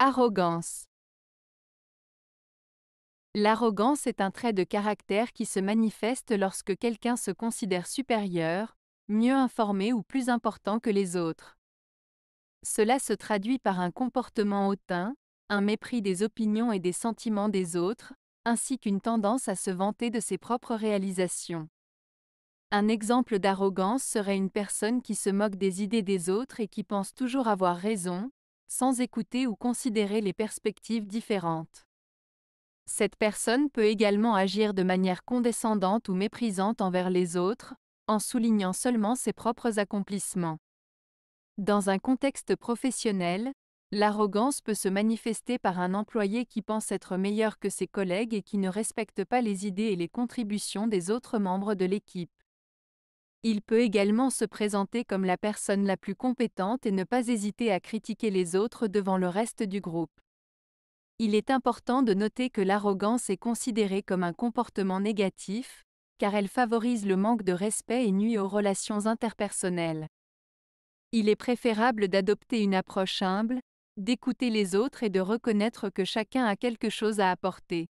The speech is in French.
Arrogance. L'arrogance est un trait de caractère qui se manifeste lorsque quelqu'un se considère supérieur, mieux informé ou plus important que les autres. Cela se traduit par un comportement hautain, un mépris des opinions et des sentiments des autres, ainsi qu'une tendance à se vanter de ses propres réalisations. Un exemple d'arrogance serait une personne qui se moque des idées des autres et qui pense toujours avoir raison, sans écouter ou considérer les perspectives différentes. Cette personne peut également agir de manière condescendante ou méprisante envers les autres, en soulignant seulement ses propres accomplissements. Dans un contexte professionnel, l'arrogance peut se manifester par un employé qui pense être meilleur que ses collègues et qui ne respecte pas les idées et les contributions des autres membres de l'équipe. Il peut également se présenter comme la personne la plus compétente et ne pas hésiter à critiquer les autres devant le reste du groupe. Il est important de noter que l'arrogance est considérée comme un comportement négatif, car elle favorise le manque de respect et nuit aux relations interpersonnelles. Il est préférable d'adopter une approche humble, d'écouter les autres et de reconnaître que chacun a quelque chose à apporter.